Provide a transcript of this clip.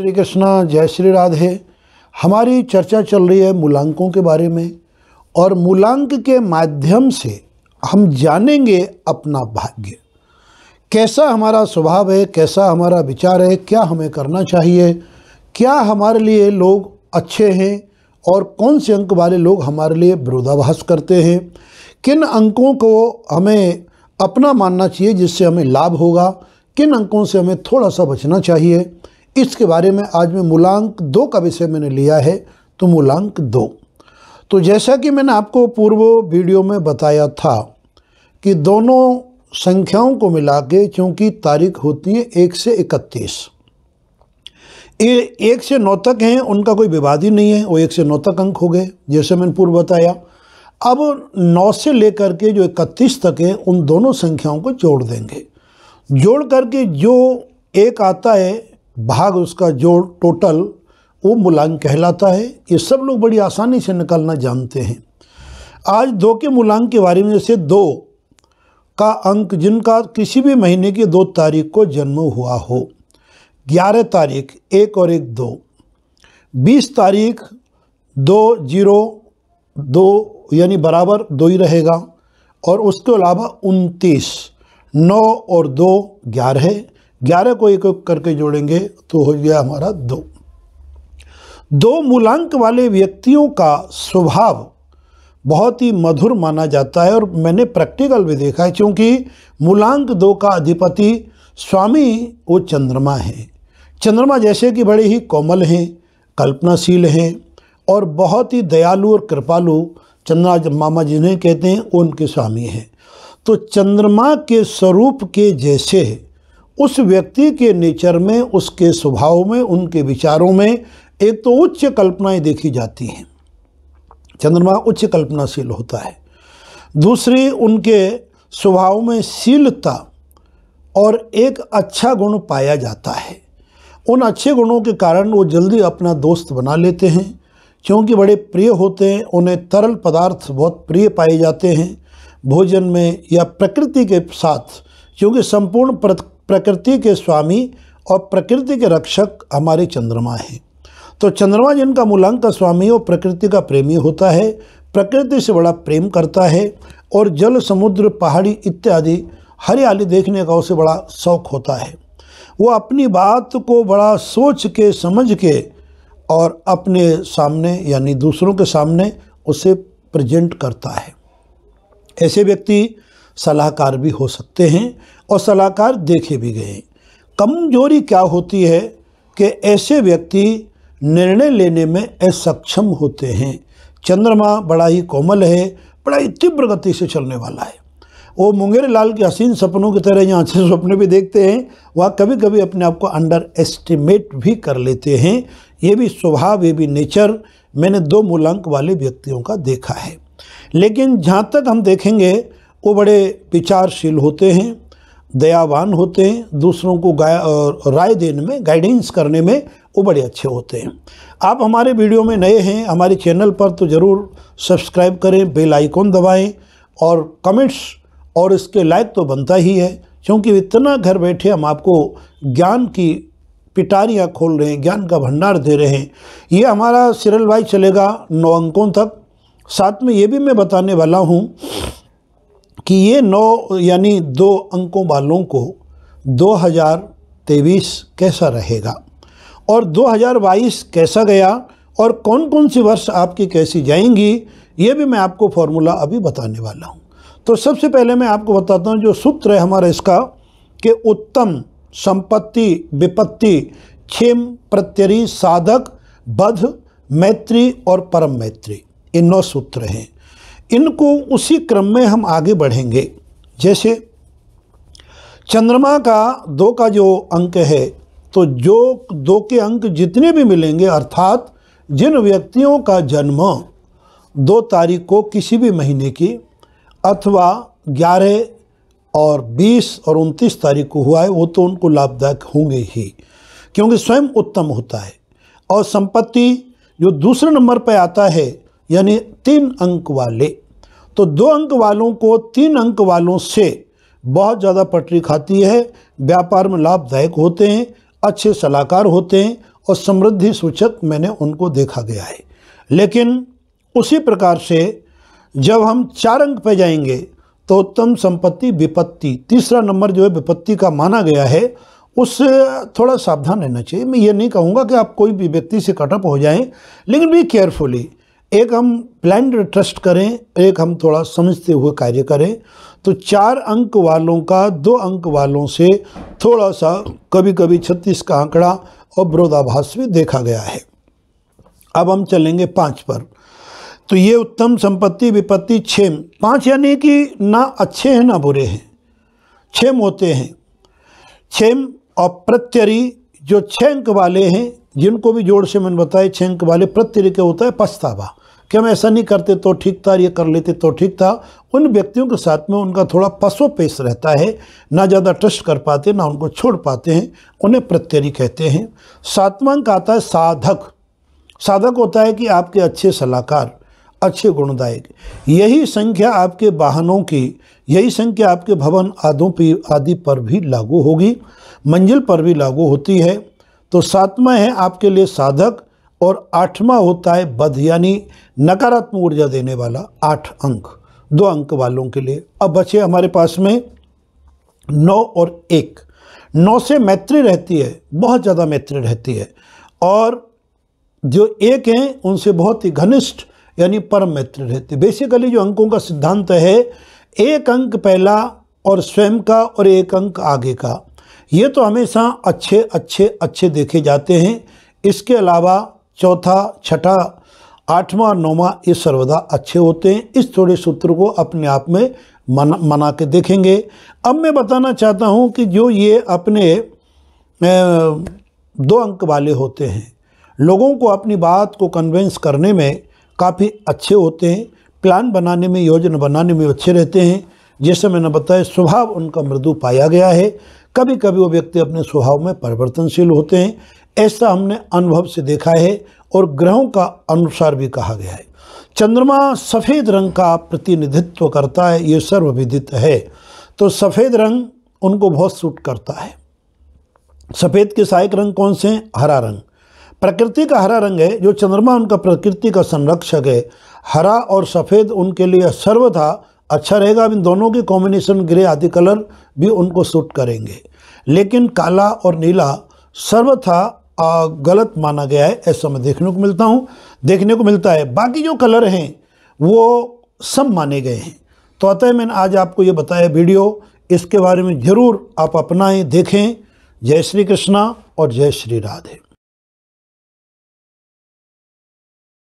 श्री कृष्णा जय श्री राधे हमारी चर्चा चल रही है मूलांकों के बारे में और मूलांक के माध्यम से हम जानेंगे अपना भाग्य कैसा हमारा स्वभाव है कैसा हमारा विचार है क्या हमें करना चाहिए क्या हमारे लिए लोग अच्छे हैं और कौन से अंक वाले लोग हमारे लिए विरोधाभास करते हैं किन अंकों को हमें अपना मानना चाहिए जिससे हमें लाभ होगा किन अंकों से हमें थोड़ा सा बचना चाहिए इसके बारे में आज मैं मूलांक दो का विषय मैंने लिया है तो मूलांक दो तो जैसा कि मैंने आपको पूर्व वीडियो में बताया था कि दोनों संख्याओं को मिला के चूँकि तारीख होती है एक से इकतीस एक से नौ तक हैं उनका कोई विवाद ही नहीं है वो एक से नौ तक अंक हो गए जैसे मैंने पूर्व बताया अब नौ से लेकर के जो इकतीस तक है उन दोनों संख्याओं को जोड़ देंगे जोड़ करके जो एक आता है भाग उसका जोड़ टोटल वो मूलांक कहलाता है ये सब लोग बड़ी आसानी से निकालना जानते हैं आज दो के मूलांक के बारे में जैसे दो का अंक जिनका किसी भी महीने की दो तारीख को जन्म हुआ हो ग्यारह तारीख एक और एक दो बीस तारीख दो जीरो दो यानी बराबर दो ही रहेगा और उसके अलावा उनतीस नौ और दो ग्यारह ग्यारह को एक एक करके जोड़ेंगे तो हो गया हमारा दो दो मूलांक वाले व्यक्तियों का स्वभाव बहुत ही मधुर माना जाता है और मैंने प्रैक्टिकल भी देखा है क्योंकि मूलांक दो का अधिपति स्वामी वो चंद्रमा है चंद्रमा जैसे कि बड़े ही कोमल हैं कल्पनाशील हैं और बहुत ही दयालु और कृपालु चंद्रमा मामा जिन्हें कहते हैं उनके स्वामी हैं तो चंद्रमा के स्वरूप के जैसे है उस व्यक्ति के नेचर में उसके स्वभाव में उनके विचारों में एक तो उच्च कल्पनाएं देखी जाती हैं चंद्रमा उच्च कल्पनाशील होता है दूसरी उनके स्वभाव में शीलता और एक अच्छा गुण पाया जाता है उन अच्छे गुणों के कारण वो जल्दी अपना दोस्त बना लेते हैं क्योंकि बड़े प्रिय होते हैं उन्हें तरल पदार्थ बहुत प्रिय पाए जाते हैं भोजन में या प्रकृति के साथ क्योंकि संपूर्ण प्रकृति के स्वामी और प्रकृति के रक्षक हमारे चंद्रमा हैं तो चंद्रमा जिनका मूलांक का स्वामी और प्रकृति का प्रेमी होता है प्रकृति से बड़ा प्रेम करता है और जल समुद्र पहाड़ी इत्यादि हरियाली देखने का उसे बड़ा शौक होता है वो अपनी बात को बड़ा सोच के समझ के और अपने सामने यानी दूसरों के सामने उसे प्रेजेंट करता है ऐसे व्यक्ति सलाहकार भी हो सकते हैं और सलाहकार देखे भी गए कमजोरी क्या होती है कि ऐसे व्यक्ति निर्णय लेने में असक्षम होते हैं चंद्रमा बड़ा ही कोमल है बड़ा ही तीव्र गति से चलने वाला है वो मुंगेर लाल के हसीन सपनों की तरह यहाँ अच्छे सपने भी देखते हैं वह कभी कभी अपने आप को अंडर एस्टिमेट भी कर लेते हैं ये भी स्वभाव ये भी नेचर मैंने दो मूलांक वाले व्यक्तियों का देखा है लेकिन जहाँ तक हम देखेंगे वो बड़े विचारशील होते हैं दयावान होते हैं दूसरों को राय देने में गाइडेंस करने में वो बड़े अच्छे होते हैं आप हमारे वीडियो में नए हैं हमारे चैनल पर तो ज़रूर सब्सक्राइब करें बेल आइकॉन दबाएं और कमेंट्स और इसके लाइक तो बनता ही है क्योंकि इतना घर बैठे हम आपको ज्ञान की पिटारियाँ खोल रहे हैं ज्ञान का भंडार दे रहे हैं ये हमारा सिरल भाई चलेगा नौ अंकों तक साथ में ये भी मैं बताने वाला हूँ कि ये नौ यानी दो अंकों वालों को 2023 कैसा रहेगा और 2022 कैसा गया और कौन कौन सी वर्ष आपकी कैसी जाएंगी ये भी मैं आपको फॉर्मूला अभी बताने वाला हूँ तो सबसे पहले मैं आपको बताता हूँ जो सूत्र है हमारा इसका कि उत्तम संपत्ति विपत्ति क्षेम प्रत्यरी साधक बध मैत्री और परम मैत्री ये नौ सूत्र हैं इनको उसी क्रम में हम आगे बढ़ेंगे जैसे चंद्रमा का दो का जो अंक है तो जो दो के अंक जितने भी मिलेंगे अर्थात जिन व्यक्तियों का जन्म दो तारीख को किसी भी महीने की अथवा ग्यारह और बीस और उनतीस तारीख को हुआ है वो तो उनको लाभदायक होंगे ही क्योंकि स्वयं उत्तम होता है और संपत्ति जो दूसरे नंबर पर आता है यानी तीन अंक वाले तो दो अंक वालों को तीन अंक वालों से बहुत ज़्यादा पटरी खाती है व्यापार में लाभदायक होते हैं अच्छे सलाहकार होते हैं और समृद्धि सूचक मैंने उनको देखा गया है लेकिन उसी प्रकार से जब हम चार अंक पे जाएंगे तो उत्तम संपत्ति विपत्ति तीसरा नंबर जो है विपत्ति का माना गया है उससे थोड़ा सावधान रहना चाहिए मैं ये नहीं कहूँगा कि आप कोई भी व्यक्ति से कटअप हो जाएं लेकिन भी केयरफुली एक हम प्लैंड ट्रस्ट करें एक हम थोड़ा समझते हुए कार्य करें तो चार अंक वालों का दो अंक वालों से थोड़ा सा कभी कभी छत्तीस का आंकड़ा और विरोधाभास भी देखा गया है अब हम चलेंगे पाँच पर तो ये उत्तम संपत्ति विपत्ति छेम पाँच यानी कि ना अच्छे हैं ना बुरे हैं छेम होते हैं छेम और प्रत्यरी जो छः अंक वाले हैं जिनको भी जोड़ से मैंने बताया छः अंक वाले प्रत्यरी के होता है पछतावा कि हम ऐसा नहीं करते तो ठीक था ये कर लेते तो ठीक था उन व्यक्तियों के साथ में उनका थोड़ा पसो पेश रहता है ना ज़्यादा ट्रस्ट कर पाते ना उनको छोड़ पाते हैं उन्हें प्रत्यरी कहते हैं सातवां अंक आता है साधक साधक होता है कि आपके अच्छे सलाहकार अच्छे गुणदायक यही संख्या आपके वाहनों की यही संख्या आपके भवन आदों पर आदि पर भी लागू होगी मंजिल पर भी लागू होती है तो सातवां है आपके लिए साधक और आठवां होता है बध यानी नकारात्मक ऊर्जा देने वाला आठ अंक दो अंक वालों के लिए अब बचे हमारे पास में नौ और एक नौ से मैत्री रहती है बहुत ज़्यादा मैत्री रहती है और जो एक हैं उनसे बहुत ही घनिष्ठ यानी परम मैत्री रहती है बेसिकली जो अंकों का सिद्धांत है एक अंक पहला और स्वयं का और एक अंक आगे का ये तो हमेशा अच्छे अच्छे अच्छे देखे जाते हैं इसके अलावा चौथा छठा आठवां नौवा ये सर्वदा अच्छे होते हैं इस थोड़े सूत्र को अपने आप में मना मना के देखेंगे अब मैं बताना चाहता हूँ कि जो ये अपने दो अंक वाले होते हैं लोगों को अपनी बात को कन्वेंस करने में काफ़ी अच्छे होते हैं प्लान बनाने में योजना बनाने में अच्छे रहते हैं जैसे मैंने बताया स्वभाव उनका मृदु पाया गया है कभी कभी वो व्यक्ति अपने स्वभाव में परिवर्तनशील होते हैं ऐसा हमने अनुभव से देखा है और ग्रहों का अनुसार भी कहा गया है चंद्रमा सफ़ेद रंग का प्रतिनिधित्व करता है ये सर्वविदित है तो सफ़ेद रंग उनको बहुत सूट करता है सफ़ेद के सहायक रंग कौन से हैं हरा रंग प्रकृति का हरा रंग है जो चंद्रमा उनका प्रकृति का संरक्षक है हरा और सफ़ेद उनके लिए सर्वथा अच्छा रहेगा इन दोनों के कॉम्बिनेशन ग्रे आदि कलर भी उनको सूट करेंगे लेकिन काला और नीला सर्वथा गलत माना गया है ऐसा मैं देखने को मिलता हूँ देखने को मिलता है बाकी जो कलर हैं वो सब माने गए हैं तो अतः मैंने आज आपको ये बताया वीडियो इसके बारे में ज़रूर आप अपनाएं देखें जय श्री कृष्णा और जय श्री राधे